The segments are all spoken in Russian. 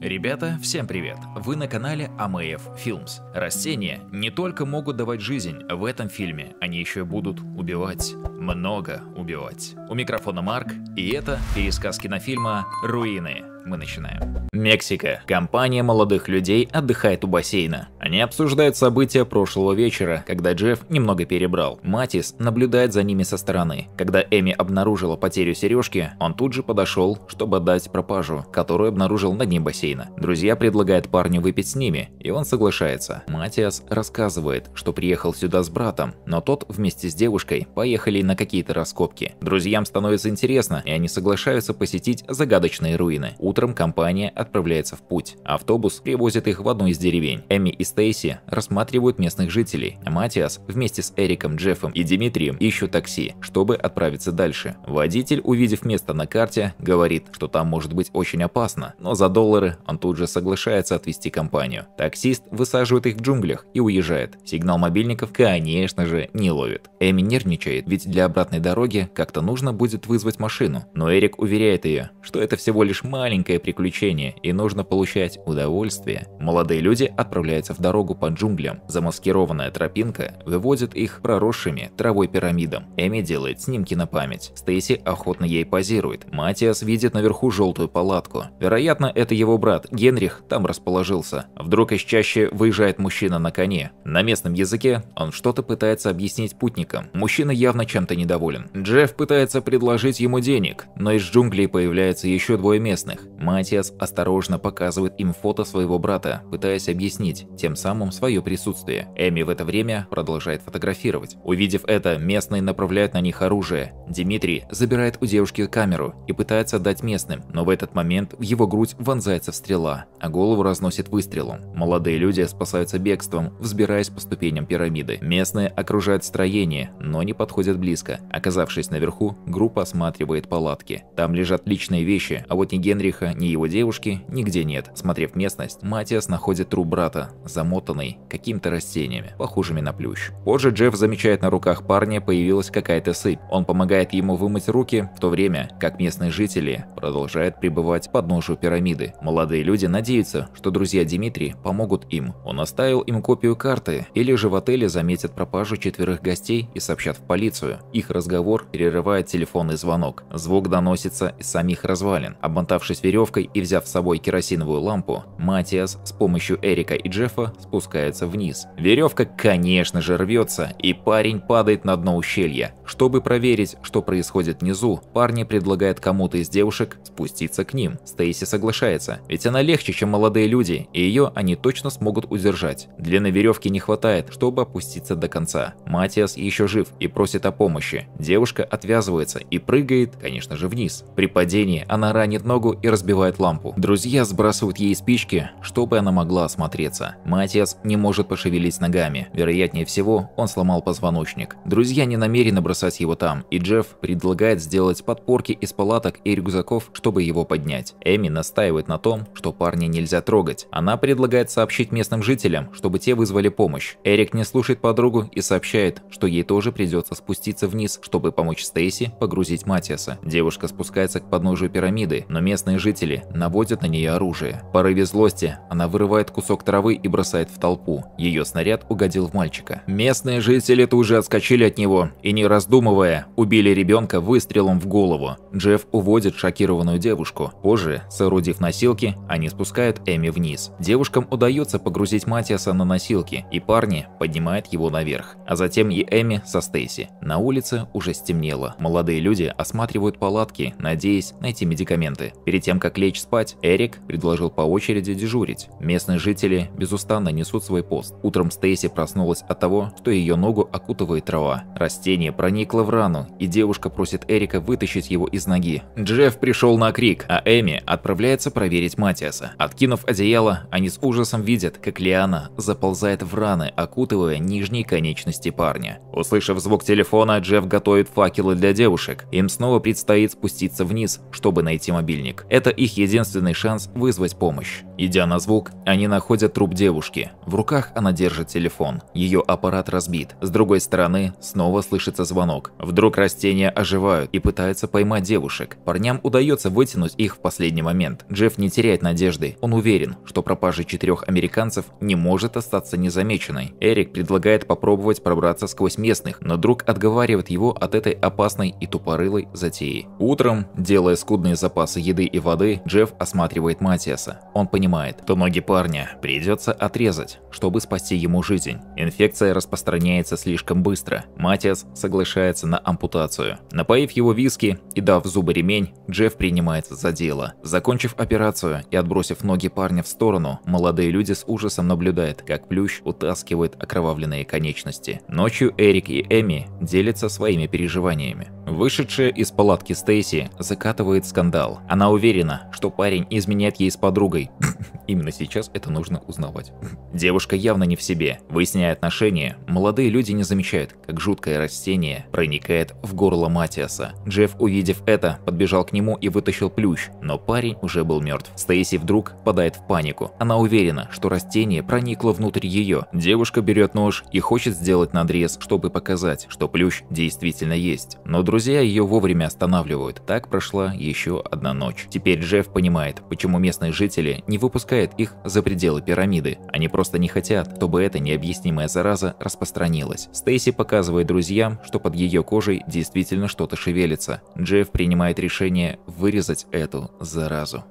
Ребята, всем привет! Вы на канале Амеев Films. Растения не только могут давать жизнь, в этом фильме они еще и будут убивать. Много убивать. У микрофона Марк, и это пересказ кинофильма «Руины» мы начинаем. Мексика. Компания молодых людей отдыхает у бассейна. Они обсуждают события прошлого вечера, когда Джефф немного перебрал. Матис наблюдает за ними со стороны. Когда Эми обнаружила потерю сережки, он тут же подошел, чтобы отдать пропажу, которую обнаружил на дне бассейна. Друзья предлагают парню выпить с ними, и он соглашается. Матиас рассказывает, что приехал сюда с братом, но тот вместе с девушкой поехали на какие-то раскопки. Друзьям становится интересно, и они соглашаются посетить загадочные руины. Утром Утром компания отправляется в путь. Автобус привозит их в одну из деревень. Эми и Стейси рассматривают местных жителей. А Матиас вместе с Эриком, Джеффом и Димитрием ищут такси, чтобы отправиться дальше. Водитель, увидев место на карте, говорит, что там может быть очень опасно, но за доллары он тут же соглашается отвезти компанию. Таксист высаживает их в джунглях и уезжает. Сигнал мобильников, конечно же, не ловит. Эми нервничает, ведь для обратной дороги как-то нужно будет вызвать машину, но Эрик уверяет ее, что это всего лишь маленькая дикое приключение и нужно получать удовольствие, молодые люди отправляются в дорогу по джунглям. Замаскированная тропинка выводит их проросшими травой пирамидам. Эми делает снимки на память. Стейси охотно ей позирует. Матиас видит наверху желтую палатку. Вероятно, это его брат Генрих там расположился. Вдруг из чаще выезжает мужчина на коне. На местном языке он что-то пытается объяснить путникам. Мужчина явно чем-то недоволен. Джефф пытается предложить ему денег, но из джунглей появляется еще двое местных. Матиас осторожно показывает им фото своего брата, пытаясь объяснить тем самым свое присутствие. Эми в это время продолжает фотографировать. Увидев это, местные направляют на них оружие. Дмитрий забирает у девушки камеру и пытается дать местным, но в этот момент в его грудь вонзается стрела, а голову разносит выстрелом. Молодые люди спасаются бегством, взбираясь по ступеням пирамиды. Местные окружают строение, но не подходят близко. Оказавшись наверху, группа осматривает палатки. Там лежат личные вещи, а вот не Генриха, Марка, ни его девушки нигде нет. Смотрев местность, Матиас находит труп брата, замотанный какими-то растениями, похожими на плющ. Позже Джефф замечает на руках парня появилась какая-то сыпь. Он помогает ему вымыть руки, в то время как местные жители продолжают пребывать под ножью пирамиды. Молодые люди надеются, что друзья Дмитрий помогут им. Он оставил им копию карты, или же в отеле заметят пропажу четверых гостей и сообщат в полицию. Их разговор перерывает телефонный звонок. Звук доносится из самих развалин. Обмотавшись веревкой, веревкой и взяв с собой керосиновую лампу, Матиас с помощью Эрика и Джеффа спускается вниз. Веревка, конечно же, рвется, и парень падает на дно ущелья, чтобы проверить, что происходит внизу, парни предлагают кому-то из девушек спуститься к ним. Стейси соглашается, ведь она легче, чем молодые люди, и ее они точно смогут удержать. Длины веревки не хватает, чтобы опуститься до конца. Матиас еще жив и просит о помощи. Девушка отвязывается и прыгает, конечно же, вниз. При падении она ранит ногу и разбивает лампу. Друзья сбрасывают ей спички, чтобы она могла осмотреться. Матиас не может пошевелить ногами. Вероятнее всего, он сломал позвоночник. Друзья не намерены бросать бросать его там, и Джефф предлагает сделать подпорки из палаток и рюкзаков, чтобы его поднять. Эми настаивает на том, что парня нельзя трогать. Она предлагает сообщить местным жителям, чтобы те вызвали помощь. Эрик не слушает подругу и сообщает, что ей тоже придется спуститься вниз, чтобы помочь Стейси погрузить Матиаса. Девушка спускается к подножию пирамиды, но местные жители наводят на нее оружие. В порыве злости она вырывает кусок травы и бросает в толпу. Ее снаряд угодил в мальчика. Местные жители тут же отскочили от него и не раз раздумывая, убили ребенка выстрелом в голову. Джефф уводит шокированную девушку. Позже, соорудив носилки, они спускают Эми вниз. Девушкам удается погрузить Матиаса на носилки, и парни поднимают его наверх. А затем и Эми со Стейси. На улице уже стемнело. Молодые люди осматривают палатки, надеясь найти медикаменты. Перед тем, как лечь спать, Эрик предложил по очереди дежурить. Местные жители безустанно несут свой пост. Утром Стейси проснулась от того, что ее ногу окутывает трава. Растение проникает проникла в рану, и девушка просит Эрика вытащить его из ноги. Джефф пришел на крик, а Эми отправляется проверить Матиаса. Откинув одеяло, они с ужасом видят, как Лиана заползает в раны, окутывая нижние конечности парня. Услышав звук телефона, Джефф готовит факелы для девушек. Им снова предстоит спуститься вниз, чтобы найти мобильник. Это их единственный шанс вызвать помощь. Идя на звук, они находят труп девушки. В руках она держит телефон. Ее аппарат разбит. С другой стороны, снова слышится звонок. Вдруг растения оживают и пытаются поймать девушек. Парням удается вытянуть их в последний момент. Джефф не теряет надежды. Он уверен, что пропажа четырех американцев не может остаться незамеченной. Эрик предлагает попробовать пробраться сквозь местных, но друг отговаривает его от этой опасной и тупорылой затеи. Утром, делая скудные запасы еды и воды, Джефф осматривает Матиаса. Он понимает, понимает, что ноги парня придется отрезать, чтобы спасти ему жизнь. Инфекция распространяется слишком быстро. Матиас соглашается на ампутацию. Напоив его виски и дав в зубы ремень, Джефф принимается за дело. Закончив операцию и отбросив ноги парня в сторону, молодые люди с ужасом наблюдают, как Плющ утаскивает окровавленные конечности. Ночью Эрик и Эми делятся своими переживаниями. Вышедшая из палатки Стейси закатывает скандал. Она уверена, что парень изменяет ей с подругой. Именно сейчас это нужно узнавать. Девушка явно не в себе. Выясняя отношения, молодые люди не замечают, как жуткое растение проникает в горло Матиаса. Джефф, увидев это, подбежал к нему и вытащил плющ, но парень уже был мертв. Стейси вдруг падает в панику. Она уверена, что растение проникло внутрь ее. Девушка берет нож и хочет сделать надрез, чтобы показать, что плющ действительно есть. Но друзья Друзья ее вовремя останавливают. Так прошла еще одна ночь. Теперь Джефф понимает, почему местные жители не выпускают их за пределы пирамиды. Они просто не хотят, чтобы эта необъяснимая зараза распространилась. Стейси показывает друзьям, что под ее кожей действительно что-то шевелится. Джефф принимает решение вырезать эту заразу.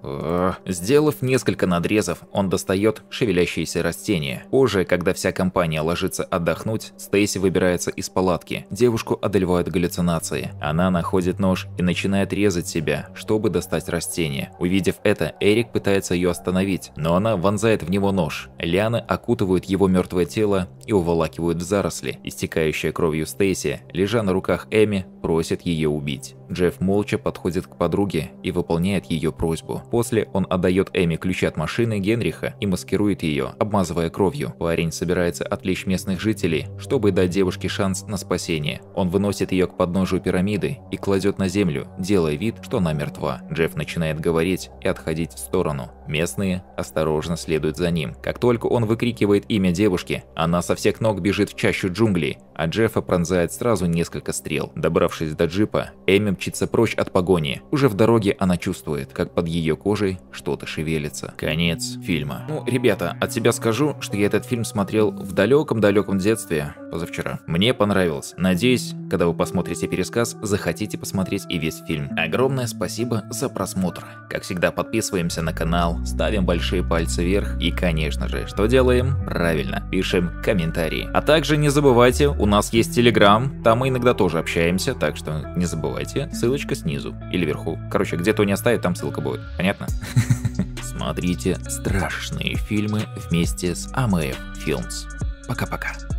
Сделав несколько надрезов, он достает шевелящиеся растения. Позже, когда вся компания ложится отдохнуть, Стейси выбирается из палатки. Девушку одолевают галлюцинации. Она находит нож и начинает резать себя, чтобы достать растение. Увидев это, Эрик пытается ее остановить, но она вонзает в него нож. Лианы окутывают его мертвое тело и уволакивают в заросли. Истекающая кровью Стейси, лежа на руках Эми, просит ее убить. Джефф молча подходит к подруге и выполняет ее просьбу. После он отдает Эми ключи от машины Генриха и маскирует ее, обмазывая кровью. Парень собирается отвлечь местных жителей, чтобы дать девушке шанс на спасение. Он выносит ее к подножию пирамиды и кладет на землю, делая вид, что она мертва. Джефф начинает говорить и отходить в сторону. Местные осторожно следуют за ним. Как только он выкрикивает имя девушки, она со всех ног бежит в чащу джунглей, а Джеффа пронзает сразу несколько стрел. Добравшись до джипа, Эми мчится прочь от погони. Уже в дороге она чувствует, как под ее кожей что-то шевелится. Конец фильма. Ну, ребята, от себя скажу, что я этот фильм смотрел в далеком-далеком детстве, позавчера. Мне понравилось. Надеюсь, когда вы посмотрите пересказ, захотите посмотреть и весь фильм. Огромное спасибо за просмотр. Как всегда, подписываемся на канал, ставим большие пальцы вверх и, конечно же, что делаем? Правильно, пишем комментарии. А также не забывайте, у нас есть Телеграм, там мы иногда тоже общаемся, так что не забывайте, ссылочка снизу или вверху. Короче, где-то не оставит, там ссылка будет. Понятно? Смотрите страшные фильмы вместе с АМФ Films. Пока-пока.